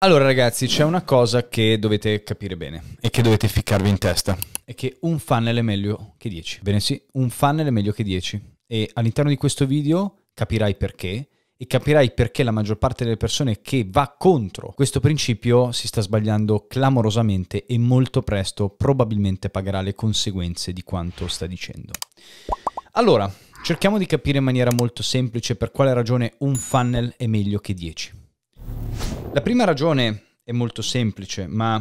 Allora ragazzi, c'è una cosa che dovete capire bene e che dovete ficcarvi in testa. È che un funnel è meglio che 10. Bene sì, un funnel è meglio che 10. E all'interno di questo video capirai perché e capirai perché la maggior parte delle persone che va contro questo principio si sta sbagliando clamorosamente e molto presto probabilmente pagherà le conseguenze di quanto sta dicendo. Allora, cerchiamo di capire in maniera molto semplice per quale ragione un funnel è meglio che 10. La prima ragione è molto semplice, ma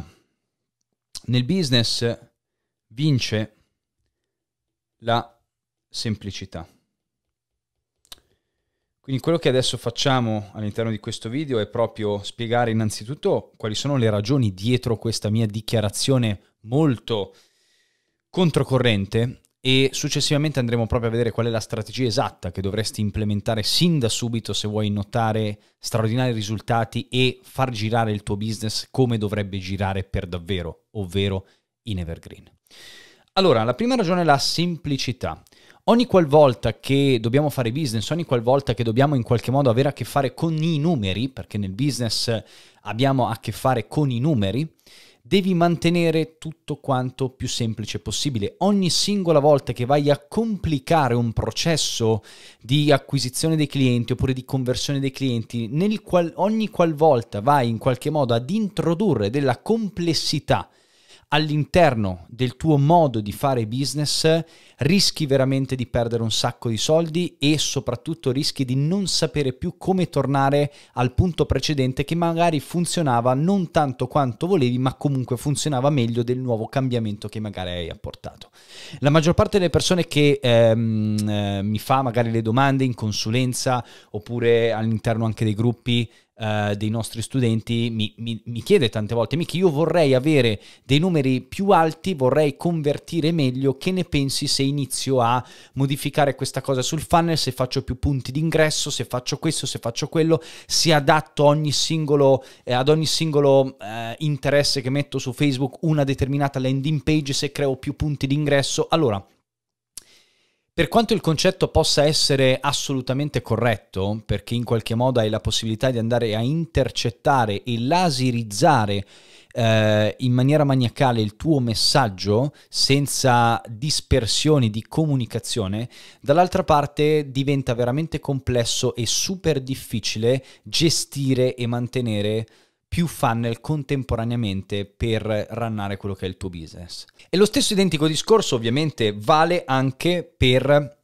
nel business vince la semplicità. Quindi quello che adesso facciamo all'interno di questo video è proprio spiegare innanzitutto quali sono le ragioni dietro questa mia dichiarazione molto controcorrente e successivamente andremo proprio a vedere qual è la strategia esatta che dovresti implementare sin da subito se vuoi notare straordinari risultati e far girare il tuo business come dovrebbe girare per davvero, ovvero in evergreen. Allora, la prima ragione è la semplicità. Ogni qualvolta che dobbiamo fare business, ogni qualvolta che dobbiamo in qualche modo avere a che fare con i numeri, perché nel business abbiamo a che fare con i numeri, devi mantenere tutto quanto più semplice possibile. Ogni singola volta che vai a complicare un processo di acquisizione dei clienti oppure di conversione dei clienti, nel qual, ogni qualvolta vai in qualche modo ad introdurre della complessità all'interno del tuo modo di fare business rischi veramente di perdere un sacco di soldi e soprattutto rischi di non sapere più come tornare al punto precedente che magari funzionava non tanto quanto volevi ma comunque funzionava meglio del nuovo cambiamento che magari hai apportato. La maggior parte delle persone che ehm, eh, mi fa magari le domande in consulenza oppure all'interno anche dei gruppi eh, dei nostri studenti mi, mi, mi, chiede tante volte, Michi, io vorrei avere dei numeri più alti, vorrei convertire meglio, che ne pensi se inizio a modificare questa cosa sul funnel, se faccio più punti d'ingresso, se faccio questo, se faccio quello, se adatto ogni singolo, eh, ad ogni singolo eh, interesse che metto su Facebook una determinata landing page, se creo più punti d'ingresso. Allora, per quanto il concetto possa essere assolutamente corretto, perché in qualche modo hai la possibilità di andare a intercettare e laserizzare eh, in maniera maniacale il tuo messaggio senza dispersioni di comunicazione, dall'altra parte diventa veramente complesso e super difficile gestire e mantenere più funnel contemporaneamente per rannare quello che è il tuo business. E lo stesso identico discorso ovviamente vale anche per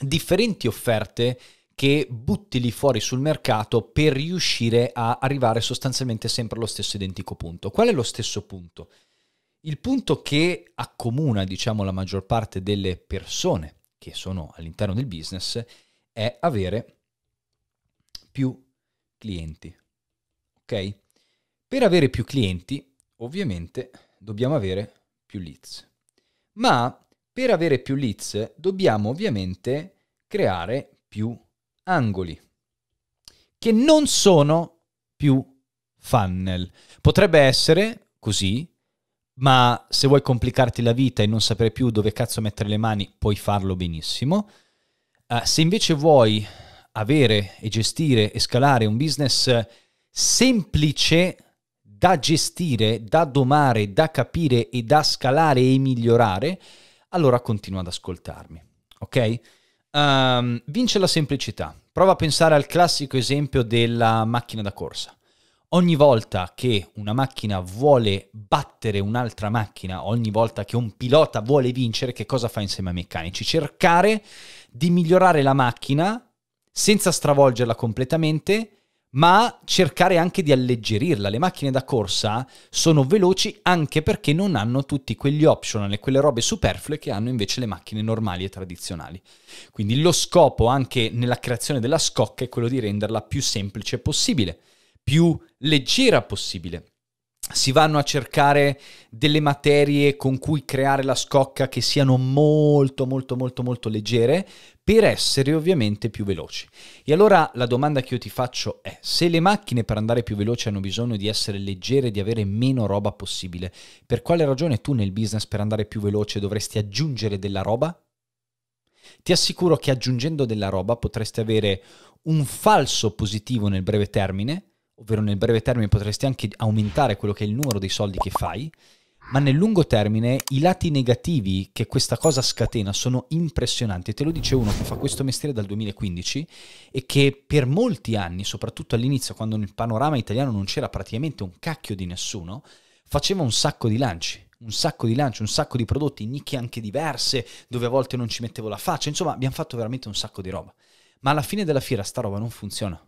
differenti offerte che butti lì fuori sul mercato per riuscire a arrivare sostanzialmente sempre allo stesso identico punto. Qual è lo stesso punto? Il punto che accomuna, diciamo, la maggior parte delle persone che sono all'interno del business è avere più clienti. Ok? Per avere più clienti, ovviamente, dobbiamo avere più leads. Ma per avere più leads dobbiamo ovviamente creare più angoli, che non sono più funnel. Potrebbe essere così, ma se vuoi complicarti la vita e non sapere più dove cazzo mettere le mani, puoi farlo benissimo. Uh, se invece vuoi avere e gestire e scalare un business semplice, da gestire, da domare, da capire e da scalare e migliorare, allora continua ad ascoltarmi. Ok? Um, vince la semplicità. Prova a pensare al classico esempio della macchina da corsa. Ogni volta che una macchina vuole battere un'altra macchina, ogni volta che un pilota vuole vincere, che cosa fa insieme ai meccanici? Cercare di migliorare la macchina senza stravolgerla completamente, ma cercare anche di alleggerirla. Le macchine da corsa sono veloci anche perché non hanno tutti quegli optional e quelle robe superflue che hanno invece le macchine normali e tradizionali. Quindi lo scopo anche nella creazione della scocca è quello di renderla più semplice possibile, più leggera possibile si vanno a cercare delle materie con cui creare la scocca che siano molto molto molto molto leggere per essere ovviamente più veloci. E allora la domanda che io ti faccio è se le macchine per andare più veloci hanno bisogno di essere leggere, di avere meno roba possibile, per quale ragione tu nel business per andare più veloce dovresti aggiungere della roba? Ti assicuro che aggiungendo della roba potresti avere un falso positivo nel breve termine, ovvero nel breve termine potresti anche aumentare quello che è il numero dei soldi che fai, ma nel lungo termine i lati negativi che questa cosa scatena sono impressionanti. Te lo dice uno che fa questo mestiere dal 2015 e che per molti anni, soprattutto all'inizio, quando nel panorama italiano non c'era praticamente un cacchio di nessuno, faceva un sacco di lanci. Un sacco di lanci, un sacco di prodotti, nicchie anche diverse, dove a volte non ci mettevo la faccia, insomma abbiamo fatto veramente un sacco di roba. Ma alla fine della fiera sta roba non funziona,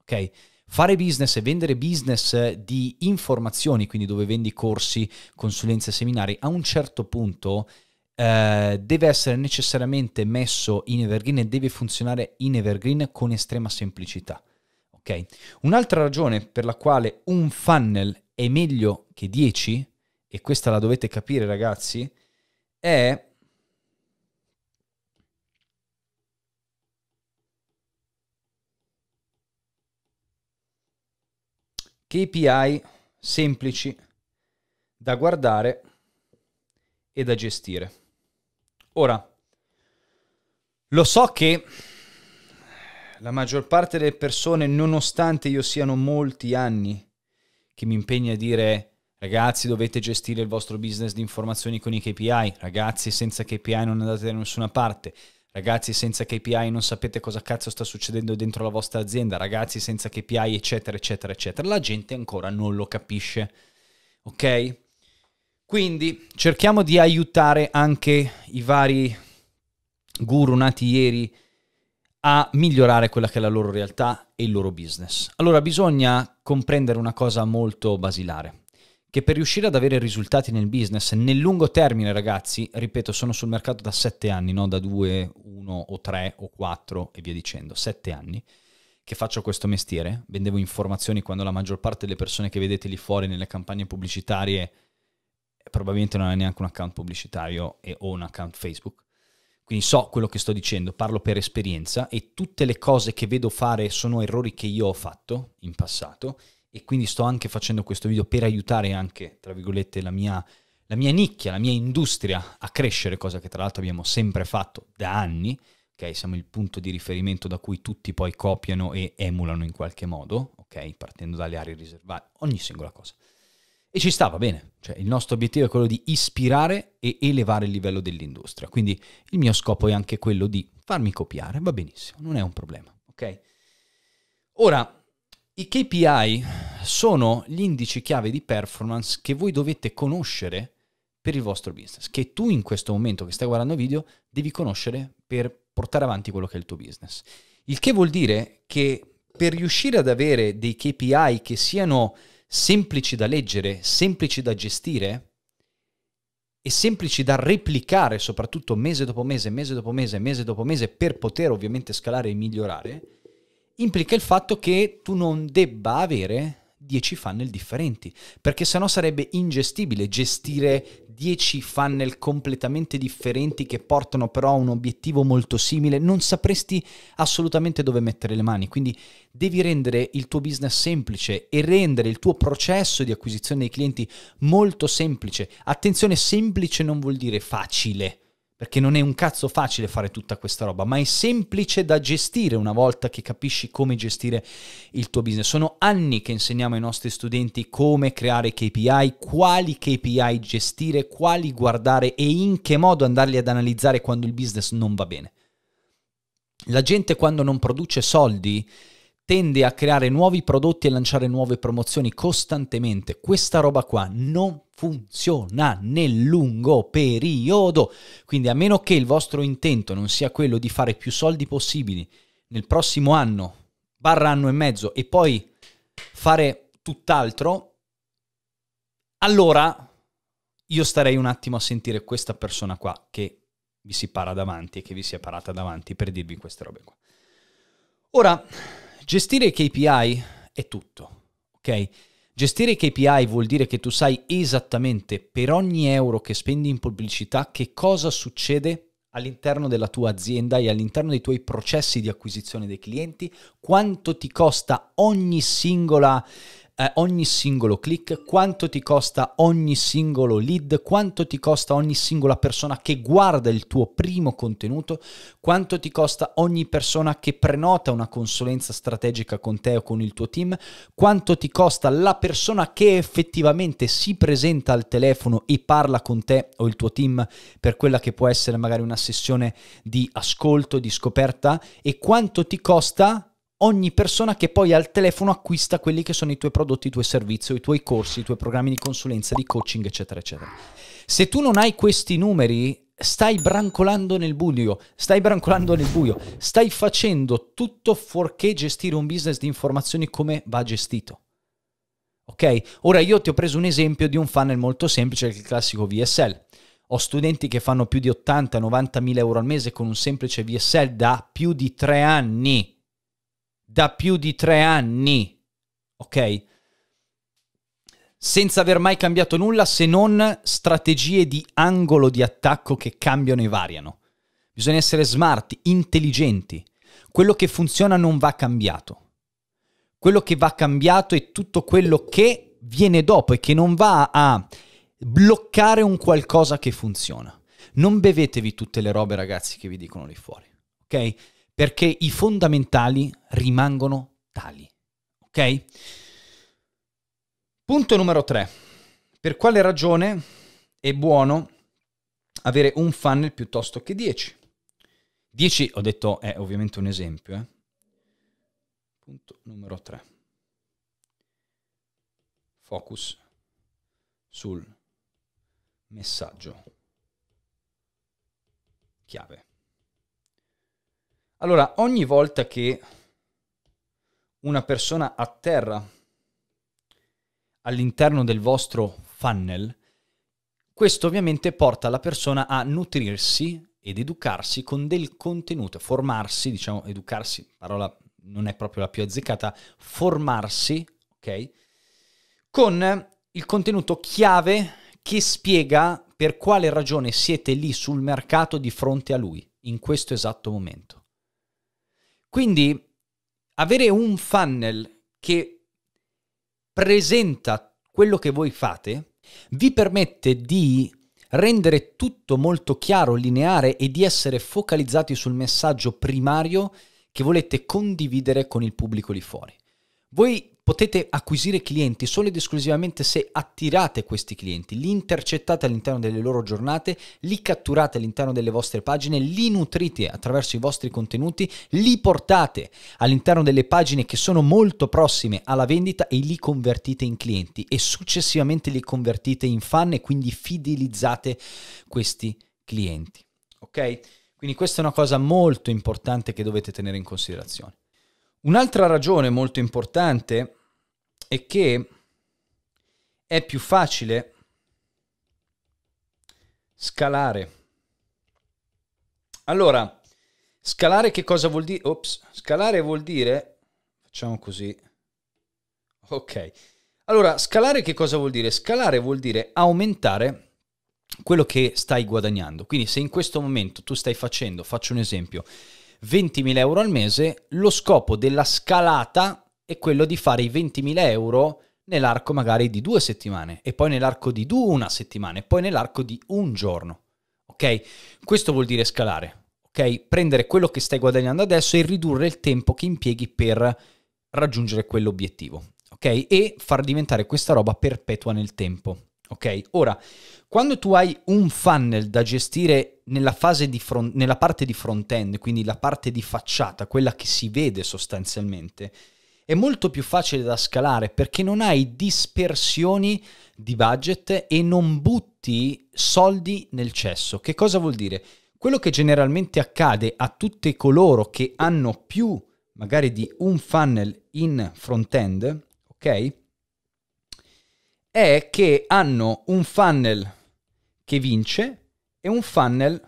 ok? Fare business e vendere business eh, di informazioni, quindi dove vendi corsi, consulenze, seminari, a un certo punto eh, deve essere necessariamente messo in evergreen e deve funzionare in evergreen con estrema semplicità. Okay? Un'altra ragione per la quale un funnel è meglio che 10, e questa la dovete capire ragazzi, è KPI semplici da guardare e da gestire. Ora, lo so che la maggior parte delle persone, nonostante io siano molti anni che mi impegni a dire ragazzi dovete gestire il vostro business di informazioni con i KPI, ragazzi senza KPI non andate da nessuna parte, Ragazzi, senza KPI non sapete cosa cazzo sta succedendo dentro la vostra azienda, ragazzi, senza KPI, eccetera, eccetera, eccetera. La gente ancora non lo capisce. Ok? Quindi cerchiamo di aiutare anche i vari guru nati ieri a migliorare quella che è la loro realtà e il loro business. Allora bisogna comprendere una cosa molto basilare che per riuscire ad avere risultati nel business nel lungo termine, ragazzi, ripeto, sono sul mercato da sette anni, non da due, uno o tre o quattro e via dicendo, sette anni che faccio questo mestiere, vendevo informazioni quando la maggior parte delle persone che vedete lì fuori nelle campagne pubblicitarie probabilmente non ha neanche un account pubblicitario e, o un account Facebook. Quindi so quello che sto dicendo, parlo per esperienza e tutte le cose che vedo fare sono errori che io ho fatto in passato e quindi sto anche facendo questo video per aiutare anche, tra virgolette, la mia, la mia nicchia, la mia industria a crescere, cosa che tra l'altro abbiamo sempre fatto da anni, ok? Siamo il punto di riferimento da cui tutti poi copiano e emulano in qualche modo, ok? Partendo dalle aree riservate, ogni singola cosa. E ci sta, va bene. Cioè, il nostro obiettivo è quello di ispirare e elevare il livello dell'industria. Quindi il mio scopo è anche quello di farmi copiare, va benissimo, non è un problema, ok? Ora, i KPI sono gli indici chiave di performance che voi dovete conoscere per il vostro business, che tu in questo momento che stai guardando video devi conoscere per portare avanti quello che è il tuo business. Il che vuol dire che per riuscire ad avere dei KPI che siano semplici da leggere, semplici da gestire e semplici da replicare soprattutto mese dopo mese, mese dopo mese, mese dopo mese per poter ovviamente scalare e migliorare, implica il fatto che tu non debba avere 10 funnel differenti, perché sennò sarebbe ingestibile gestire 10 funnel completamente differenti che portano però a un obiettivo molto simile, non sapresti assolutamente dove mettere le mani, quindi devi rendere il tuo business semplice e rendere il tuo processo di acquisizione dei clienti molto semplice. Attenzione, semplice non vuol dire facile perché non è un cazzo facile fare tutta questa roba, ma è semplice da gestire una volta che capisci come gestire il tuo business. Sono anni che insegniamo ai nostri studenti come creare KPI, quali KPI gestire, quali guardare e in che modo andarli ad analizzare quando il business non va bene. La gente quando non produce soldi tende a creare nuovi prodotti e lanciare nuove promozioni costantemente. Questa roba qua non funziona nel lungo periodo. Quindi a meno che il vostro intento non sia quello di fare più soldi possibili nel prossimo anno, barra anno e mezzo, e poi fare tutt'altro, allora io starei un attimo a sentire questa persona qua che vi si para davanti e che vi si è parata davanti per dirvi queste robe qua. Ora, Gestire i KPI è tutto, ok? Gestire i KPI vuol dire che tu sai esattamente per ogni euro che spendi in pubblicità che cosa succede all'interno della tua azienda e all'interno dei tuoi processi di acquisizione dei clienti, quanto ti costa ogni singola eh, ogni singolo click, quanto ti costa ogni singolo lead, quanto ti costa ogni singola persona che guarda il tuo primo contenuto, quanto ti costa ogni persona che prenota una consulenza strategica con te o con il tuo team, quanto ti costa la persona che effettivamente si presenta al telefono e parla con te o il tuo team per quella che può essere magari una sessione di ascolto, di scoperta e quanto ti costa ogni persona che poi al telefono acquista quelli che sono i tuoi prodotti, i tuoi servizi, i tuoi corsi, i tuoi programmi di consulenza, di coaching, eccetera, eccetera. Se tu non hai questi numeri, stai brancolando nel buio, stai brancolando nel buio, stai facendo tutto fuorché gestire un business di informazioni come va gestito. Ok? Ora io ti ho preso un esempio di un funnel molto semplice, il classico VSL. Ho studenti che fanno più di 80-90 mila euro al mese con un semplice VSL da più di tre anni da più di tre anni, ok? Senza aver mai cambiato nulla se non strategie di angolo di attacco che cambiano e variano. Bisogna essere smart, intelligenti. Quello che funziona non va cambiato. Quello che va cambiato è tutto quello che viene dopo e che non va a bloccare un qualcosa che funziona. Non bevetevi tutte le robe, ragazzi, che vi dicono lì fuori, ok? perché i fondamentali rimangono tali. Ok? Punto numero 3. Per quale ragione è buono avere un funnel piuttosto che 10? 10, ho detto, è ovviamente un esempio. Eh? Punto numero 3. Focus sul messaggio chiave. Allora, ogni volta che una persona atterra all'interno del vostro funnel, questo ovviamente porta la persona a nutrirsi ed educarsi con del contenuto, formarsi, diciamo, educarsi, parola non è proprio la più azzeccata, formarsi, ok? Con il contenuto chiave che spiega per quale ragione siete lì sul mercato di fronte a lui in questo esatto momento. Quindi avere un funnel che presenta quello che voi fate vi permette di rendere tutto molto chiaro, lineare e di essere focalizzati sul messaggio primario che volete condividere con il pubblico lì fuori. Voi potete acquisire clienti solo ed esclusivamente se attirate questi clienti, li intercettate all'interno delle loro giornate, li catturate all'interno delle vostre pagine, li nutrite attraverso i vostri contenuti, li portate all'interno delle pagine che sono molto prossime alla vendita e li convertite in clienti e successivamente li convertite in fan e quindi fidelizzate questi clienti. Ok? Quindi questa è una cosa molto importante che dovete tenere in considerazione. Un'altra ragione molto importante è che è più facile scalare. Allora, scalare che cosa vuol dire? Ops, scalare vuol dire... Facciamo così. Ok. Allora, scalare che cosa vuol dire? Scalare vuol dire aumentare quello che stai guadagnando. Quindi se in questo momento tu stai facendo, faccio un esempio, 20.000 euro al mese, lo scopo della scalata è quello di fare i 20.000 euro nell'arco magari di due settimane e poi nell'arco di una settimana e poi nell'arco di un giorno. Ok? Questo vuol dire scalare. Ok? Prendere quello che stai guadagnando adesso e ridurre il tempo che impieghi per raggiungere quell'obiettivo. Ok? E far diventare questa roba perpetua nel tempo. Ok? Ora, quando tu hai un funnel da gestire nella, fase di front- nella parte di front-end, quindi la parte di facciata, quella che si vede sostanzialmente, è molto più facile da scalare perché non hai dispersioni di budget e non butti soldi nel cesso. Che cosa vuol dire? Quello che generalmente accade a tutti coloro che hanno più magari di un funnel in front-end, ok? È che hanno un funnel che vince e un funnel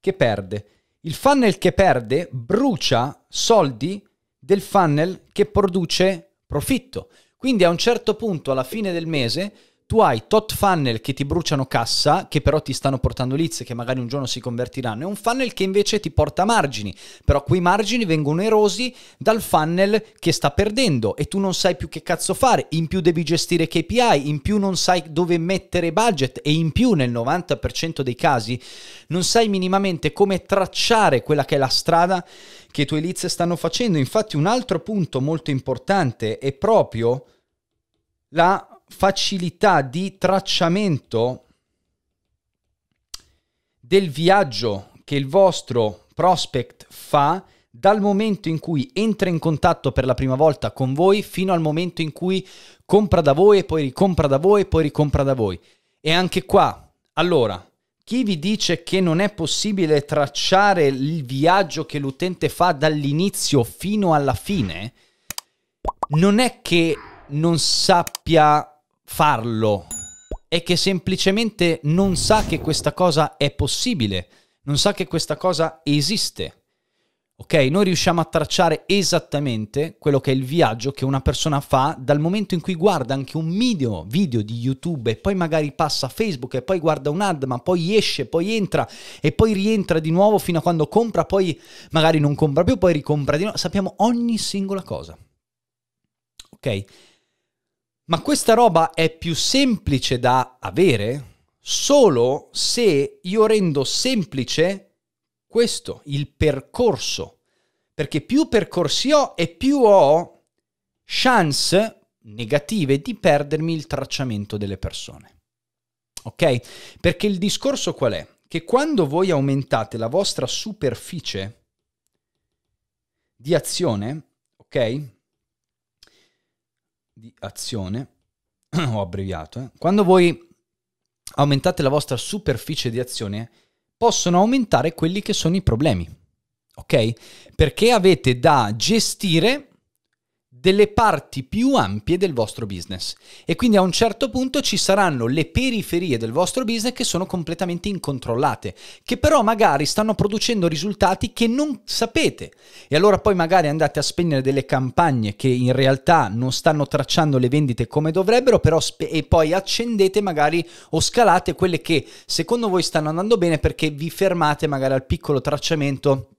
che perde. Il funnel che perde brucia soldi del funnel che produce profitto. Quindi a un certo punto, alla fine del mese, tu hai tot funnel che ti bruciano cassa, che però ti stanno portando leads che magari un giorno si convertiranno, e un funnel che invece ti porta margini, però quei margini vengono erosi dal funnel che sta perdendo e tu non sai più che cazzo fare, in più devi gestire KPI, in più non sai dove mettere budget e in più nel 90% dei casi non sai minimamente come tracciare quella che è la strada che i tuoi leads stanno facendo. Infatti un altro punto molto importante è proprio la facilità di tracciamento del viaggio che il vostro prospect fa dal momento in cui entra in contatto per la prima volta con voi fino al momento in cui compra da voi e poi ricompra da voi e poi ricompra da voi. E anche qua, allora, chi vi dice che non è possibile tracciare il viaggio che l'utente fa dall'inizio fino alla fine, non è che non sappia farlo, è che semplicemente non sa che questa cosa è possibile, non sa che questa cosa esiste. Ok? Noi riusciamo a tracciare esattamente quello che è il viaggio che una persona fa dal momento in cui guarda anche un video, video di YouTube e poi magari passa a Facebook e poi guarda un ad, ma poi esce, poi entra e poi rientra di nuovo fino a quando compra, poi magari non compra più, poi ricompra di nuovo. Sappiamo ogni singola cosa. Ok? Ma questa roba è più semplice da avere solo se io rendo semplice questo, il percorso. Perché più percorsi ho e più ho chance negative di perdermi il tracciamento delle persone. Ok? Perché il discorso qual è? Che quando voi aumentate la vostra superficie di azione, ok? Di azione, ho abbreviato, eh? quando voi aumentate la vostra superficie di azione, possono aumentare quelli che sono i problemi. Ok? Perché avete da gestire delle parti più ampie del vostro business e quindi a un certo punto ci saranno le periferie del vostro business che sono completamente incontrollate, che però magari stanno producendo risultati che non sapete e allora poi magari andate a spegnere delle campagne che in realtà non stanno tracciando le vendite come dovrebbero, però spe- e poi accendete magari o scalate quelle che secondo voi stanno andando bene perché vi fermate magari al piccolo tracciamento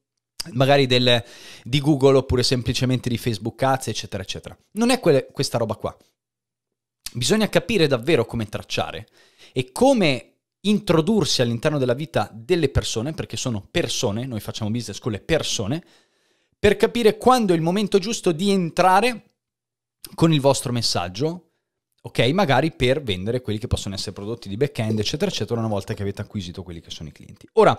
magari del, di Google oppure semplicemente di Facebook Ads, eccetera, eccetera. Non è que- questa roba qua. Bisogna capire davvero come tracciare e come introdursi all'interno della vita delle persone, perché sono persone, noi facciamo business con le persone, per capire quando è il momento giusto di entrare con il vostro messaggio, ok? Magari per vendere quelli che possono essere prodotti di back-end, eccetera, eccetera, una volta che avete acquisito quelli che sono i clienti. Ora,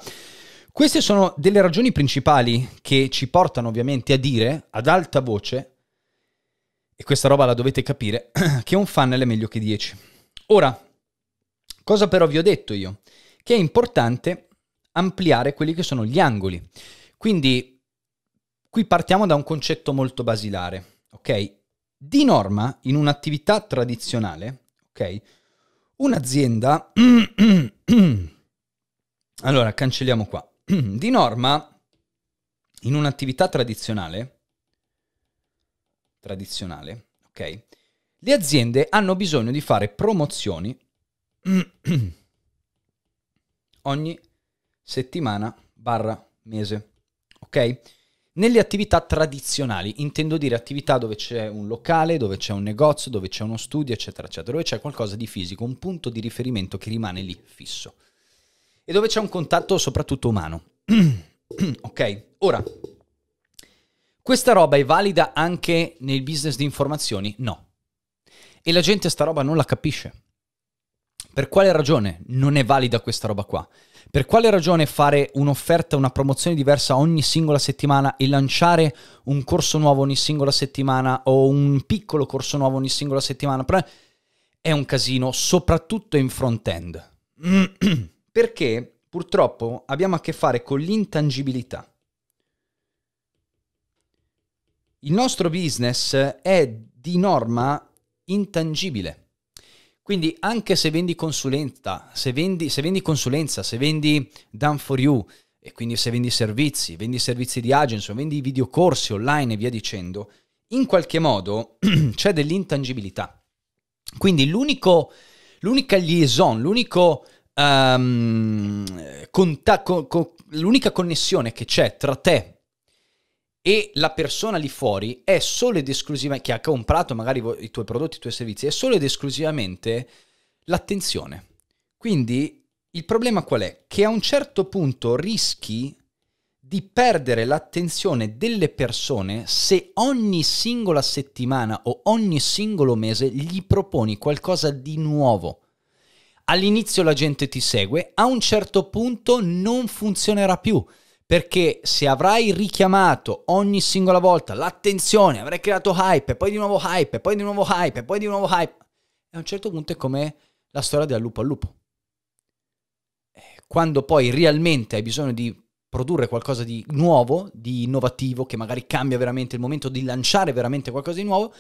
queste sono delle ragioni principali che ci portano ovviamente a dire ad alta voce, e questa roba la dovete capire, che un funnel è meglio che 10. Ora, cosa però vi ho detto io? Che è importante ampliare quelli che sono gli angoli. Quindi qui partiamo da un concetto molto basilare, ok? Di norma, in un'attività tradizionale, ok? Un'azienda... allora, cancelliamo qua. di norma, in un'attività tradizionale, tradizionale, ok? Le aziende hanno bisogno di fare promozioni ogni settimana barra mese, ok? Nelle attività tradizionali, intendo dire attività dove c'è un locale, dove c'è un negozio, dove c'è uno studio, eccetera, eccetera, dove c'è qualcosa di fisico, un punto di riferimento che rimane lì fisso e dove c'è un contatto soprattutto umano. ok, ora, questa roba è valida anche nel business di informazioni? No. E la gente sta roba non la capisce. Per quale ragione non è valida questa roba qua? Per quale ragione fare un'offerta, una promozione diversa ogni singola settimana e lanciare un corso nuovo ogni singola settimana o un piccolo corso nuovo ogni singola settimana? È un casino, soprattutto in front-end. Perché purtroppo abbiamo a che fare con l'intangibilità. Il nostro business è di norma intangibile. Quindi anche se vendi consulenza, se vendi, se vendi consulenza, se vendi done for you, e quindi se vendi servizi, vendi servizi di agency, vendi videocorsi online e via dicendo, in qualche modo c'è dell'intangibilità. Quindi l'unico, l'unica liaison, l'unico um, ehm, conta- co- co- l'unica connessione che c'è tra te e la persona lì fuori è solo ed esclusivamente, che ha comprato magari i tuoi prodotti, i tuoi servizi, è solo ed esclusivamente l'attenzione. Quindi il problema qual è? Che a un certo punto rischi di perdere l'attenzione delle persone se ogni singola settimana o ogni singolo mese gli proponi qualcosa di nuovo. All'inizio la gente ti segue, a un certo punto non funzionerà più perché se avrai richiamato ogni singola volta l'attenzione, avrai creato hype, poi di nuovo hype, poi di nuovo hype, poi di nuovo hype, a un certo punto è come la storia del lupo al lupo. Eh, quando poi realmente hai bisogno di produrre qualcosa di nuovo, di innovativo, che magari cambia veramente il momento di lanciare veramente qualcosa di nuovo,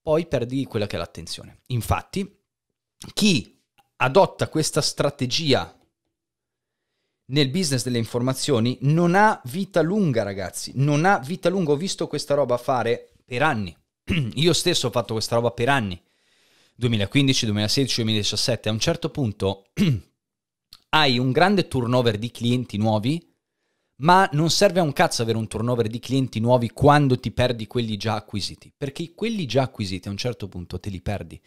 poi perdi quella che è l'attenzione. Infatti, chi adotta questa strategia nel business delle informazioni non ha vita lunga, ragazzi. Non ha vita lunga. Ho visto questa roba fare per anni. Io stesso ho fatto questa roba per anni. 2015, 2016, 2017. A un certo punto hai un grande turnover di clienti nuovi, ma non serve a un cazzo avere un turnover di clienti nuovi quando ti perdi quelli già acquisiti, perché quelli già acquisiti a un certo punto te li perdi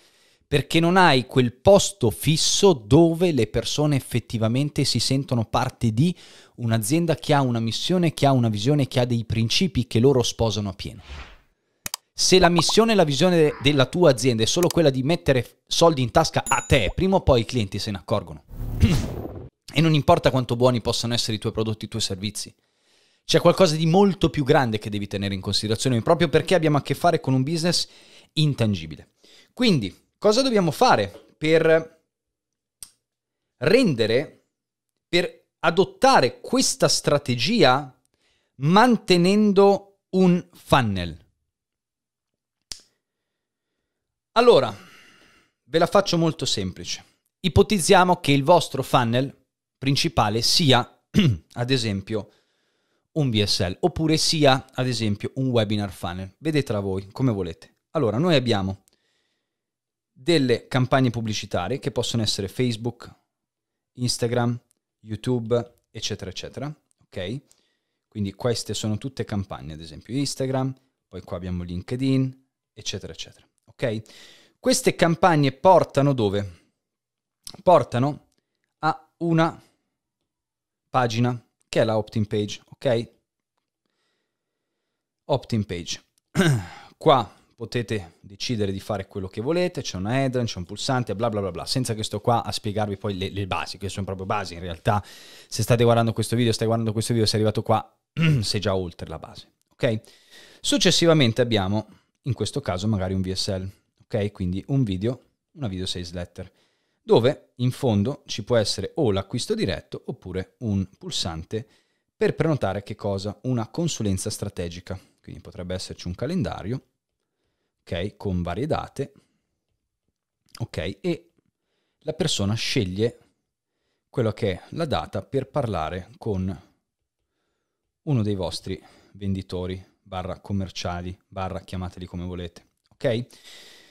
perché non hai quel posto fisso dove le persone effettivamente si sentono parte di un'azienda che ha una missione, che ha una visione, che ha dei principi che loro sposano a pieno. Se la missione e la visione della tua azienda è solo quella di mettere soldi in tasca a te, prima o poi i clienti se ne accorgono. e non importa quanto buoni possano essere i tuoi prodotti, i tuoi servizi. C'è qualcosa di molto più grande che devi tenere in considerazione, proprio perché abbiamo a che fare con un business intangibile. Quindi, Cosa dobbiamo fare per rendere, per adottare questa strategia mantenendo un funnel? Allora, ve la faccio molto semplice. Ipotizziamo che il vostro funnel principale sia, ad esempio, un VSL oppure sia, ad esempio, un webinar funnel. Vedetela voi come volete. Allora, noi abbiamo delle campagne pubblicitarie che possono essere Facebook, Instagram, YouTube, eccetera, eccetera. Ok? Quindi queste sono tutte campagne, ad esempio Instagram, poi qua abbiamo LinkedIn, eccetera, eccetera. Ok? Queste campagne portano dove? Portano a una pagina che è la opt-in page, ok? Opt-in page. qua potete decidere di fare quello che volete, c'è una headline, c'è un pulsante, bla bla bla bla, senza che sto qua a spiegarvi poi le, le basi, che sono proprio basi in realtà, se state guardando questo video, stai guardando questo video, sei arrivato qua, sei già oltre la base, ok? Successivamente abbiamo, in questo caso, magari un VSL, ok? Quindi un video, una video sales letter, dove in fondo ci può essere o l'acquisto diretto oppure un pulsante per prenotare che cosa? Una consulenza strategica, quindi potrebbe esserci un calendario ok, con varie date, ok, e la persona sceglie quella che è la data per parlare con uno dei vostri venditori, barra commerciali, barra chiamateli come volete, ok?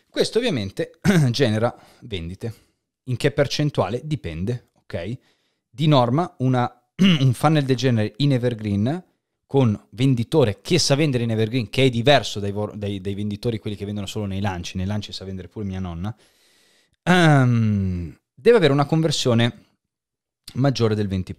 Questo ovviamente genera vendite. In che percentuale? Dipende, ok? Di norma una, un funnel del genere in evergreen con venditore che sa vendere in evergreen, che è diverso dai, dai, dai venditori quelli che vendono solo nei lanci, nei lanci sa vendere pure mia nonna, um, deve avere una conversione maggiore del 20%.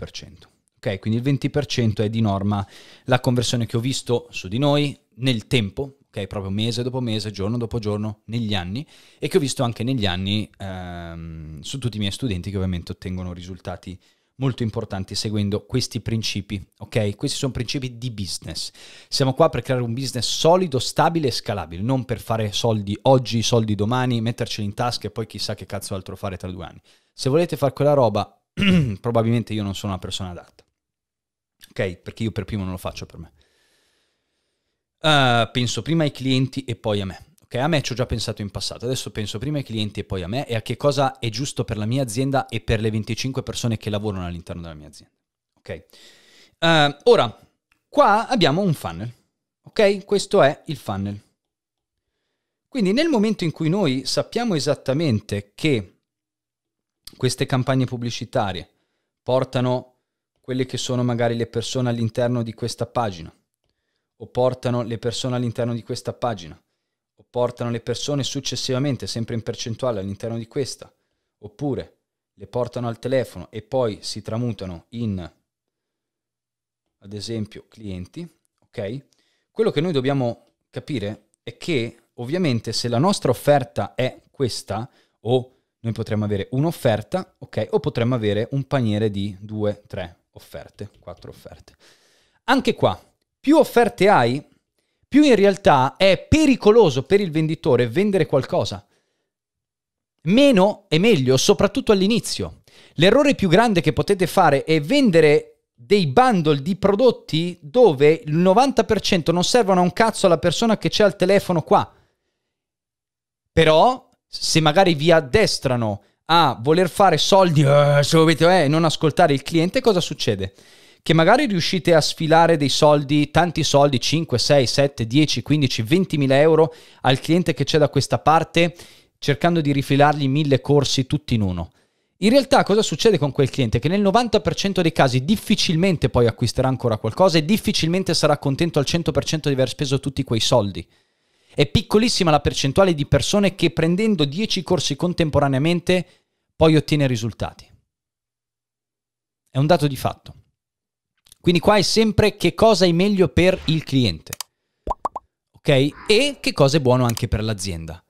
Ok, quindi il 20% è di norma la conversione che ho visto su di noi nel tempo, ok, proprio mese dopo mese, giorno dopo giorno, negli anni, e che ho visto anche negli anni ehm, su tutti i miei studenti che ovviamente ottengono risultati molto importanti seguendo questi principi, ok? Questi sono principi di business. Siamo qua per creare un business solido, stabile e scalabile, non per fare soldi oggi, soldi domani, metterceli in tasca e poi chissà che cazzo altro fare tra due anni. Se volete fare quella roba, probabilmente io non sono una persona adatta, ok? Perché io per primo non lo faccio per me. Uh, penso prima ai clienti e poi a me. Ok, a me ci ho già pensato in passato, adesso penso prima ai clienti e poi a me e a che cosa è giusto per la mia azienda e per le 25 persone che lavorano all'interno della mia azienda. Ok? Uh, ora, qua abbiamo un funnel. Ok? Questo è il funnel. Quindi nel momento in cui noi sappiamo esattamente che queste campagne pubblicitarie portano quelle che sono magari le persone all'interno di questa pagina o portano le persone all'interno di questa pagina o portano le persone successivamente sempre in percentuale all'interno di questa, oppure le portano al telefono e poi si tramutano in, ad esempio, clienti, ok? Quello che noi dobbiamo capire è che ovviamente se la nostra offerta è questa, o noi potremmo avere un'offerta, ok, o potremmo avere un paniere di 2, 3 offerte, 4 offerte. Anche qua, più offerte hai, più in realtà è pericoloso per il venditore vendere qualcosa. Meno è meglio, soprattutto all'inizio. L'errore più grande che potete fare è vendere dei bundle di prodotti dove il 90% non servono a un cazzo alla persona che c'è al telefono qua. Però, se magari vi addestrano a voler fare soldi, eh, se volete, eh, non ascoltare il cliente, cosa succede? che magari riuscite a sfilare dei soldi, tanti soldi, 5, 6, 7, 10, 15, 20 mila euro al cliente che c'è da questa parte, cercando di rifilargli mille corsi tutti in uno. In realtà cosa succede con quel cliente? Che nel 90% dei casi difficilmente poi acquisterà ancora qualcosa e difficilmente sarà contento al 100% di aver speso tutti quei soldi. È piccolissima la percentuale di persone che prendendo 10 corsi contemporaneamente poi ottiene risultati. È un dato di fatto. Quindi qua è sempre che cosa è meglio per il cliente, ok? E che cosa è buono anche per l'azienda.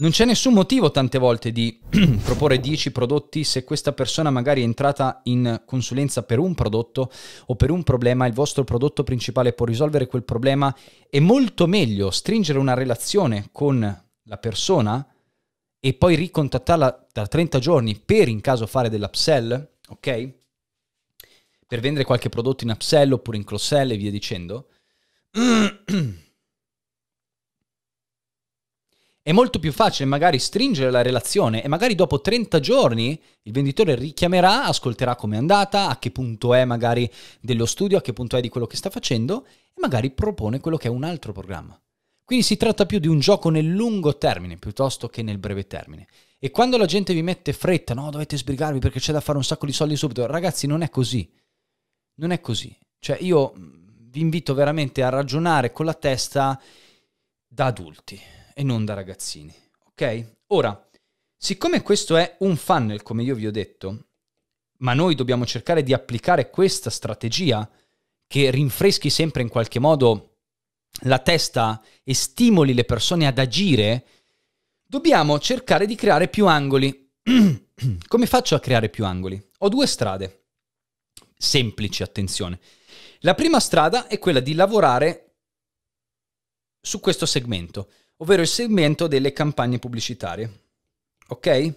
Non c'è nessun motivo tante volte di proporre 10 prodotti se questa persona magari è entrata in consulenza per un prodotto o per un problema, il vostro prodotto principale può risolvere quel problema. È molto meglio stringere una relazione con la persona e poi ricontattarla tra 30 giorni per in caso fare dell'upsell, ok? per vendere qualche prodotto in upsell oppure in cross-sell e via dicendo? È molto più facile magari stringere la relazione e magari dopo 30 giorni il venditore richiamerà, ascolterà com'è andata, a che punto è magari dello studio, a che punto è di quello che sta facendo e magari propone quello che è un altro programma. Quindi si tratta più di un gioco nel lungo termine piuttosto che nel breve termine. E quando la gente vi mette fretta, no, dovete sbrigarvi perché c'è da fare un sacco di soldi subito, ragazzi, non è così. Non è così. Cioè io mm, vi invito veramente a ragionare con la testa da adulti e non da ragazzini, ok? Ora, siccome questo è un funnel, come io vi ho detto, ma noi dobbiamo cercare di applicare questa strategia che rinfreschi sempre in qualche modo la testa e stimoli le persone ad agire, dobbiamo cercare di creare più angoli. Come faccio a creare più angoli? Ho due strade semplici, attenzione. La prima strada è quella di lavorare su questo segmento, ovvero il segmento delle campagne pubblicitarie. Ok?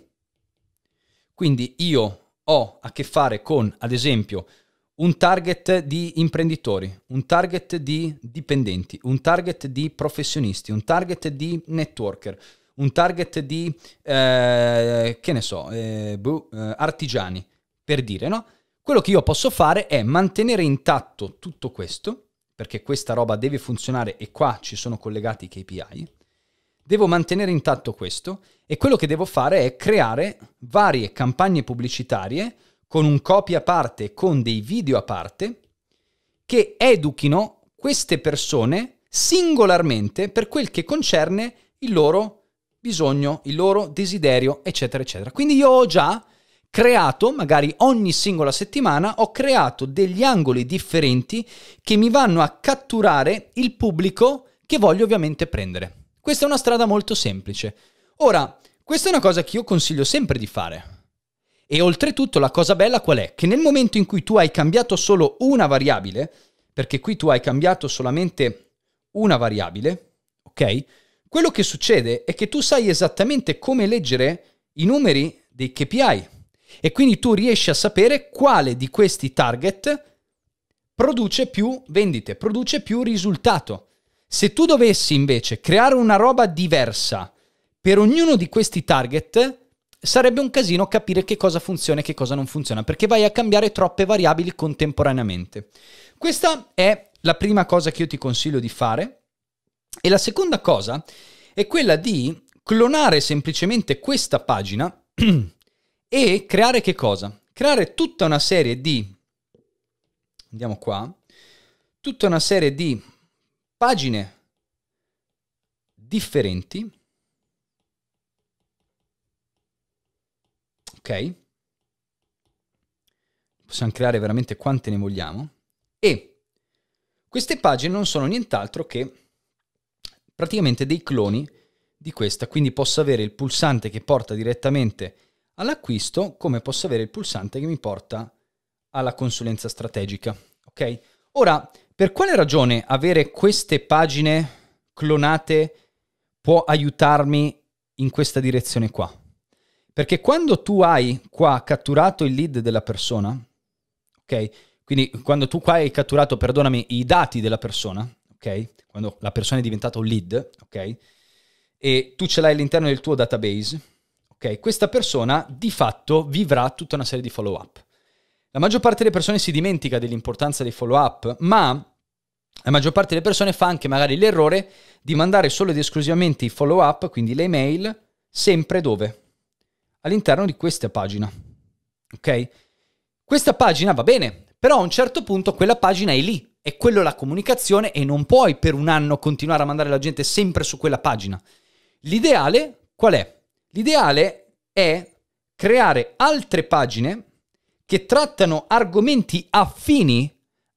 Quindi io ho a che fare con, ad esempio, un target di imprenditori, un target di dipendenti, un target di professionisti, un target di networker, un target di, eh, che ne so, eh, bu, boh, eh, artigiani, per dire, no? Quello che io posso fare è mantenere intatto tutto questo, perché questa roba deve funzionare e qua ci sono collegati i KPI. Devo mantenere intatto questo e quello che devo fare è creare varie campagne pubblicitarie con un copy a parte e con dei video a parte che educhino queste persone singolarmente per quel che concerne il loro bisogno, il loro desiderio, eccetera, eccetera. Quindi io ho già creato, magari ogni singola settimana, ho creato degli angoli differenti che mi vanno a catturare il pubblico che voglio ovviamente prendere. Questa è una strada molto semplice. Ora, questa è una cosa che io consiglio sempre di fare. E oltretutto la cosa bella qual è? Che nel momento in cui tu hai cambiato solo una variabile, perché qui tu hai cambiato solamente una variabile, ok? Quello che succede è che tu sai esattamente come leggere i numeri dei KPI, e quindi tu riesci a sapere quale di questi target produce più vendite, produce più risultato. Se tu dovessi invece creare una roba diversa per ognuno di questi target, sarebbe un casino capire che cosa funziona e che cosa non funziona, perché vai a cambiare troppe variabili contemporaneamente. Questa è la prima cosa che io ti consiglio di fare. E la seconda cosa è quella di clonare semplicemente questa pagina E creare che cosa? Creare tutta una serie di, andiamo qua, tutta una serie di pagine differenti, ok? Possiamo creare veramente quante ne vogliamo e queste pagine non sono nient'altro che praticamente dei cloni di questa, quindi posso avere il pulsante che porta direttamente all'acquisto come posso avere il pulsante che mi porta alla consulenza strategica. Ok? Ora, per quale ragione avere queste pagine clonate può aiutarmi in questa direzione qua? Perché quando tu hai qua catturato il lead della persona, ok? Quindi quando tu qua hai catturato, perdonami, i dati della persona, ok? Quando la persona è diventata un lead, ok? E tu ce l'hai all'interno del tuo database, Ok, Questa persona di fatto vivrà tutta una serie di follow-up. La maggior parte delle persone si dimentica dell'importanza dei follow-up, ma la maggior parte delle persone fa anche magari l'errore di mandare solo ed esclusivamente i follow-up, quindi le email, sempre dove? All'interno di questa pagina. Ok? Questa pagina va bene, però a un certo punto quella pagina è lì, è quello la comunicazione e non puoi per un anno continuare a mandare la gente sempre su quella pagina. L'ideale qual è? L'ideale è creare altre pagine che trattano argomenti affini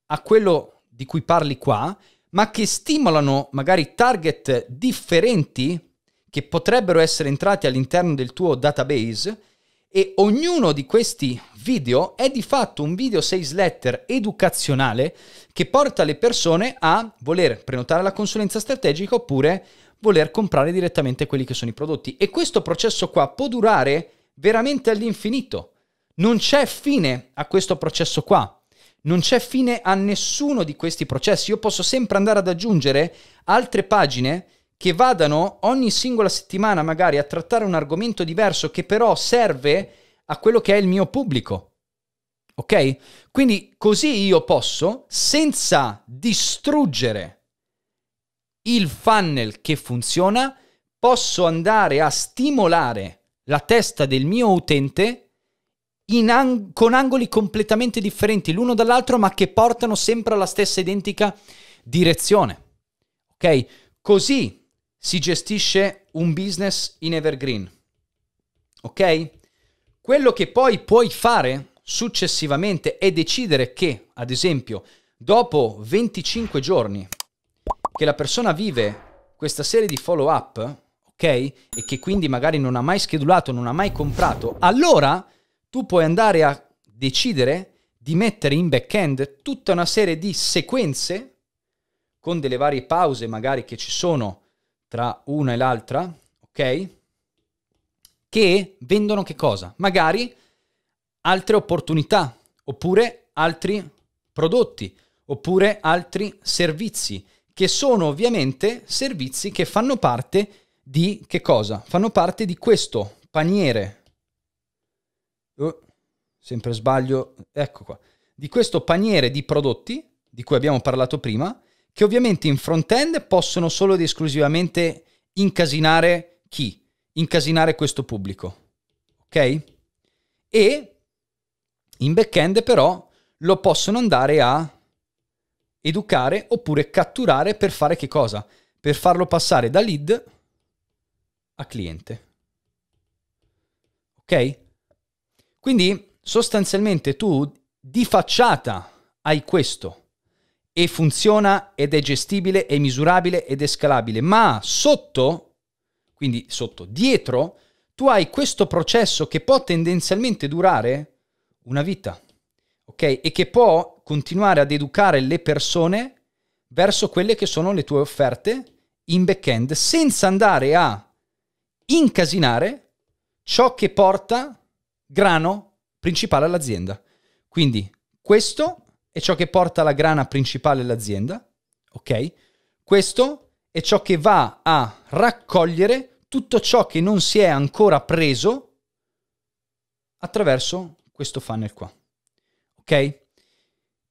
a quello di cui parli qua, ma che stimolano magari target differenti che potrebbero essere entrati all'interno del tuo database e ognuno di questi video è di fatto un video sales letter educazionale che porta le persone a voler prenotare la consulenza strategica oppure voler comprare direttamente quelli che sono i prodotti. E questo processo qua può durare veramente all'infinito. Non c'è fine a questo processo qua. Non c'è fine a nessuno di questi processi. Io posso sempre andare ad aggiungere altre pagine che vadano ogni singola settimana magari a trattare un argomento diverso che però serve a quello che è il mio pubblico. Ok? Quindi così io posso, senza distruggere il funnel che funziona, posso andare a stimolare la testa del mio utente ang- con angoli completamente differenti l'uno dall'altro, ma che portano sempre alla stessa identica direzione. Ok? Così si gestisce un business in evergreen. Ok? Quello che poi puoi fare successivamente è decidere che, ad esempio, dopo 25 giorni che la persona vive questa serie di follow up, ok? E che quindi magari non ha mai schedulato, non ha mai comprato, allora tu puoi andare a decidere di mettere in back-end tutta una serie di sequenze con delle varie pause magari che ci sono tra una e l'altra, ok? Che vendono che cosa? Magari altre opportunità, oppure altri prodotti, oppure altri servizi che sono ovviamente servizi che fanno parte di che cosa? Fanno parte di questo paniere. Oh, sempre sbaglio, ecco qua. Di questo paniere di prodotti di cui abbiamo parlato prima, che ovviamente in front-end possono solo ed esclusivamente incasinare chi? Incasinare questo pubblico. Ok? E in back-end però lo possono andare a educare oppure catturare per fare che cosa? Per farlo passare da lead a cliente. Ok? Quindi sostanzialmente tu di facciata hai questo e funziona ed è gestibile, è misurabile ed è scalabile, ma sotto, quindi sotto, dietro, tu hai questo processo che può tendenzialmente durare una vita ok? E che può continuare ad educare le persone verso quelle che sono le tue offerte in back-end senza andare a incasinare ciò che porta grano principale all'azienda. Quindi questo è ciò che porta la grana principale all'azienda, ok? Questo è ciò che va a raccogliere tutto ciò che non si è ancora preso attraverso questo funnel qua. Ok?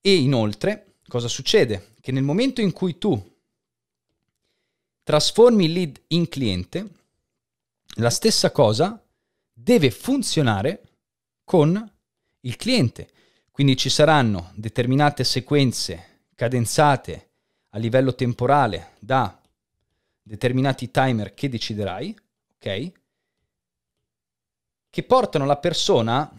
E inoltre, cosa succede? Che nel momento in cui tu trasformi il lead in cliente, la stessa cosa deve funzionare con il cliente. Quindi ci saranno determinate sequenze cadenzate a livello temporale da determinati timer che deciderai, ok? Che portano la persona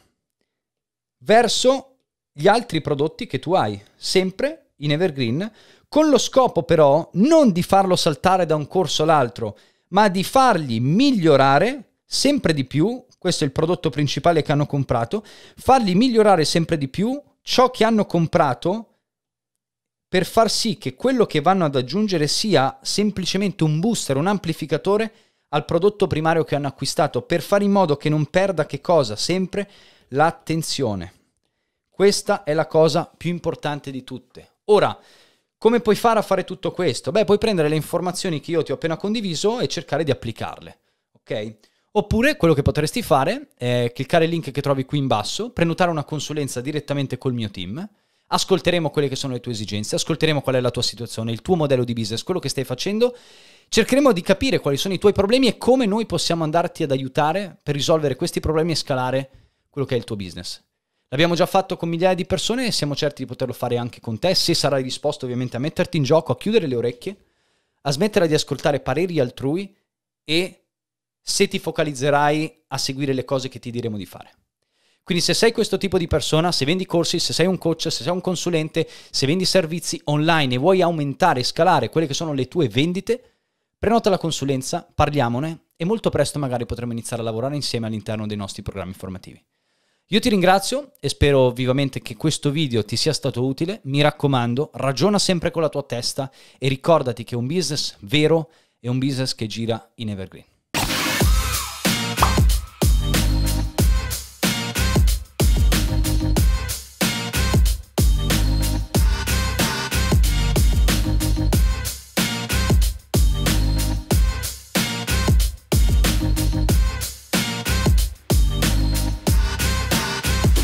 verso gli altri prodotti che tu hai, sempre in evergreen, con lo scopo però non di farlo saltare da un corso all'altro, ma di fargli migliorare sempre di più, questo è il prodotto principale che hanno comprato, fargli migliorare sempre di più ciò che hanno comprato per far sì che quello che vanno ad aggiungere sia semplicemente un booster, un amplificatore al prodotto primario che hanno acquistato, per fare in modo che non perda che cosa? Sempre l'attenzione. Questa è la cosa più importante di tutte. Ora, come puoi fare a fare tutto questo? Beh, puoi prendere le informazioni che io ti ho appena condiviso e cercare di applicarle, ok? Oppure quello che potresti fare è cliccare il link che trovi qui in basso, prenotare una consulenza direttamente col mio team, ascolteremo quelle che sono le tue esigenze, ascolteremo qual è la tua situazione, il tuo modello di business, quello che stai facendo, cercheremo di capire quali sono i tuoi problemi e come noi possiamo andarti ad aiutare per risolvere questi problemi e scalare quello che è il tuo business. L'abbiamo già fatto con migliaia di persone e siamo certi di poterlo fare anche con te, se sarai disposto ovviamente a metterti in gioco, a chiudere le orecchie, a smettere di ascoltare pareri altrui e se ti focalizzerai a seguire le cose che ti diremo di fare. Quindi se sei questo tipo di persona, se vendi corsi, se sei un coach, se sei un consulente, se vendi servizi online e vuoi aumentare e scalare quelle che sono le tue vendite, prenota la consulenza, parliamone e molto presto magari potremo iniziare a lavorare insieme all'interno dei nostri programmi formativi. Io ti ringrazio e spero vivamente che questo video ti sia stato utile. Mi raccomando, ragiona sempre con la tua testa e ricordati che un business vero è un business che gira in evergreen.